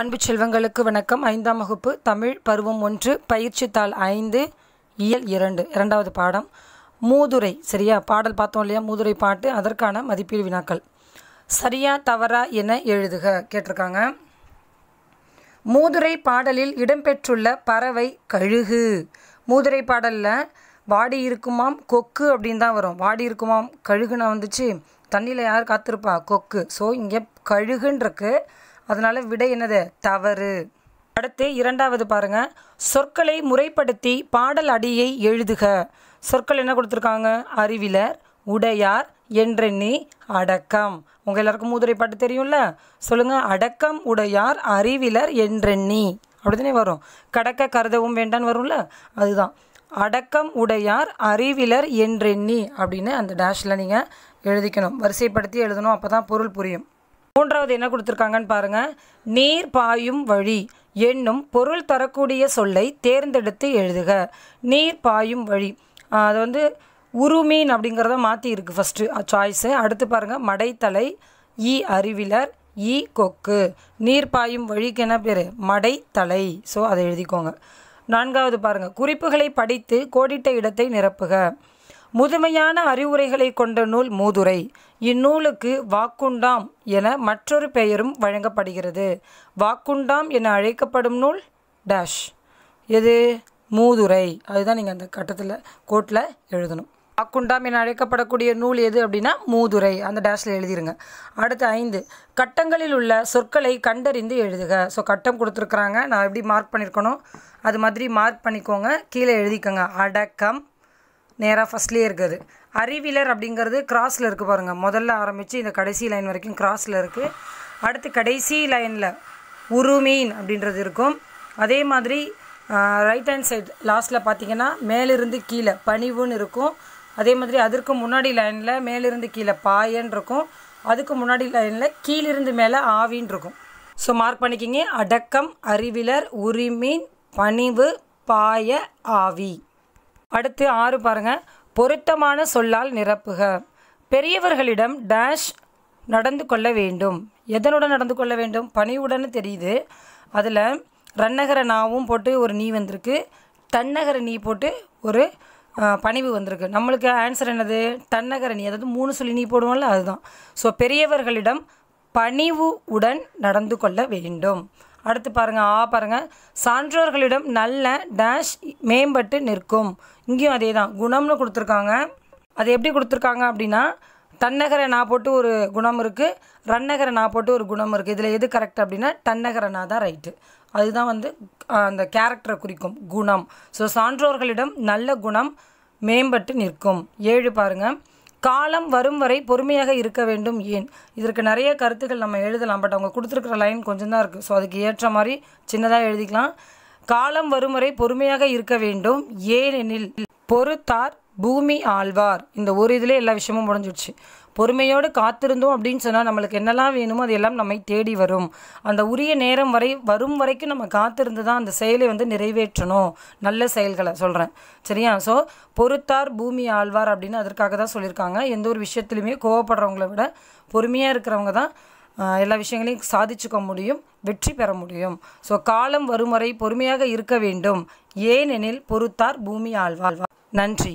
அன்பு செல்வங்களுக்கு வணக்கம் ஐந்தாம் வகுப்பு தமிழ் பருவம் ஒன்று பயிற்சி தாள் ஐந்து இயல் இரண்டு இரண்டாவது பாடம் மூதுரை சரியா பாடல் பார்த்தோம் இல்லையா மூதுரை பாட்டு அதற்கான மதிப்பீடு வினாக்கள் சரியா தவறா என எழுதுக கேட்டிருக்காங்க மூதுரை பாடலில் இடம்பெற்றுள்ள பறவை கழுகு மூதுரை பாடலில் வாடி இருக்குமாம் கொக்கு அப்படின்னு தான் வரும் வாடி இருக்குமாம் கழுகுன்னா வந்துச்சு தண்ணியில் யார் காத்திருப்பா கொக்கு ஸோ இங்கே கழுகுன்றிருக்கு அதனால் விடை என்னது தவறு அடுத்து இரண்டாவது பாருங்கள் சொற்களை முறைப்படுத்தி பாடல் அடியை எழுதுக சொற்கள் என்ன கொடுத்துருக்காங்க அறிவிலர் உடையார் என்றெண்ணி அடக்கம் உங்கள் எல்லாருக்கும் மூதுரை பாட்டு தெரியும்ல சொல்லுங்கள் அடக்கம் உடையார் அறிவிலர் என்றெண்ணி அப்படிதானே வரும் கடக்க கருதவும் வேண்டான்னு வரும்ல அதுதான் அடக்கம் உடையார் அறிவிலர் என்றெண்ணி அப்படின்னு அந்த டேஷில் நீங்கள் எழுதிக்கணும் வரிசைப்படுத்தி எழுதணும் அப்போ தான் பொருள் புரியும் மூன்றாவது என்ன கொடுத்துருக்காங்கன்னு பாருங்கள் நீர் பாயும் வழி என்னும் பொருள் தரக்கூடிய சொல்லை தேர்ந்தெடுத்து எழுதுக நீர் பாயும் வழி அது வந்து உருமீன் அப்படிங்கிறத மாற்றி இருக்குது ஃபஸ்ட்டு சாய்ஸு அடுத்து பாருங்கள் மடைத்தலை இ அறிவிலர் இ கொக்கு நீர் பாயும் வழிக்கு என்ன பேர் மடைத்தலை ஸோ அதை எழுதிக்கோங்க நான்காவது பாருங்கள் குறிப்புகளை படித்து கோடிட்ட இடத்தை நிரப்புக முதுமையான அறிவுரைகளை கொண்ட நூல் மூதுரை இந்நூலுக்கு வாக்குண்டாம் என மற்றொரு பெயரும் வழங்கப்படுகிறது வாக்குண்டாம் என அழைக்கப்படும் நூல் டேஷ் எது மூதுரை அதுதான் நீங்கள் அந்த கட்டத்தில் கோட்டில் எழுதணும் வாக்குண்டாம் என அழைக்கப்படக்கூடிய நூல் எது அப்படின்னா மூதுரை அந்த டேஷில் எழுதிருங்க அடுத்து ஐந்து கட்டங்களில் உள்ள சொற்களை கண்டறிந்து எழுதுக ஸோ கட்டம் கொடுத்துருக்குறாங்க நான் எப்படி மார்க் பண்ணியிருக்கணும் அது மாதிரி மார்க் பண்ணிக்கோங்க கீழே எழுதிக்கோங்க அடக்கம் நேராக ஃபஸ்ட்லேயே இருக்குது அறிவிலர் அப்படிங்கிறது கிராஸில் இருக்குது பாருங்கள் முதல்ல ஆரம்பித்து இந்த கடைசி லைன் வரைக்கும் கிராஸில் இருக்குது அடுத்து கடைசி லைனில் உருமீன் அப்படின்றது இருக்கும் அதே மாதிரி ரைட் ஹேண்ட் சைடு லாஸ்ட்டில் பார்த்தீங்கன்னா மேலிருந்து கீழே பனிவுன்னு இருக்கும் அதே மாதிரி அதற்கு முன்னாடி லைனில் மேலிருந்து கீழே பாயன்னு இருக்கும் அதுக்கு முன்னாடி லைனில் கீழிருந்து மேலே ஆவின்னு இருக்கும் ஸோ மார்க் பண்ணிக்கிங்க அடக்கம் அறிவிலர் உரிமீன் பணிவு பாய ஆவி அடுத்து ஆறு பாருங்கள் பொருத்தமான சொல்லால் நிரப்புக பெரியவர்களிடம் டேஷ் நடந்து கொள்ள வேண்டும் எதனுடன் நடந்து கொள்ள வேண்டும் பணிவுடன் தெரியுது அதில் ரன்னகர நாவும் போட்டு ஒரு நீ வந்திருக்கு டன்னகர நீ போட்டு ஒரு பணிவு வந்திருக்கு நம்மளுக்கு ஆன்சர் என்னது டன்னகர நீ அதாவது மூணு சொல்லி நீ போடுவோம்ல அதுதான் ஸோ பெரியவர்களிடம் பணிவு உடன் நடந்து கொள்ள வேண்டும் அடுத்து பாருங்கள் ஆ பாருங்கள் சான்றோர்களிடம் நல்ல டேஷ் மேம்பட்டு நிற்கும் இங்கேயும் அதே தான் குணம்னு கொடுத்துருக்காங்க அது எப்படி கொடுத்துருக்காங்க அப்படின்னா தன்னகரை நான் போட்டு ஒரு குணம் இருக்குது ரன்னகரை நான் போட்டு ஒரு குணம் இருக்குது இதில் எது கரெக்ட் அப்படின்னா டன்னகரை நான் தான் ரைட்டு அதுதான் வந்து அந்த கேரக்டரை குறிக்கும் குணம் ஸோ சான்றோர்களிடம் நல்ல குணம் மேம்பட்டு நிற்கும் ஏழு பாருங்கள் காலம் வரும் வரை பொறுமையாக இருக்க வேண்டும் ஏன் இதற்கு நிறைய கருத்துக்கள் நம்ம எழுதலாம் பட் அவங்க கொடுத்துருக்குற லைன் கொஞ்சம் தான் இருக்குது ஸோ அதுக்கு ஏற்ற மாதிரி சின்னதாக எழுதிக்கலாம் காலம் வரும் வரை பொறுமையாக இருக்க வேண்டும் ஏனெனில் பொறுத்தார் பூமி ஆழ்வார் இந்த ஒரு இதிலே எல்லா விஷயமும் முடிஞ்சிடுச்சு பொறுமையோடு காத்திருந்தோம் அப்படின்னு சொன்னால் நம்மளுக்கு என்னெல்லாம் வேணுமோ அது எல்லாம் நம்மை தேடி வரும் அந்த உரிய நேரம் வரை வரும் வரைக்கும் நம்ம காத்திருந்து தான் அந்த செயலை வந்து நிறைவேற்றணும் நல்ல செயல்களை சொல்கிறேன் சரியா ஸோ பொறுத்தார் பூமி ஆழ்வார் அப்படின்னு அதற்காக தான் சொல்லியிருக்காங்க எந்த ஒரு விஷயத்துலையுமே கோவப்படுறவங்கள விட பொறுமையாக இருக்கிறவங்க தான் எல்லா விஷயங்களையும் சாதிச்சுக்க முடியும் வெற்றி பெற முடியும் ஸோ காலம் வரும் வரை பொறுமையாக இருக்க வேண்டும் ஏனெனில் பொறுத்தார் பூமி ஆழ்வாழ்வார் நன்றி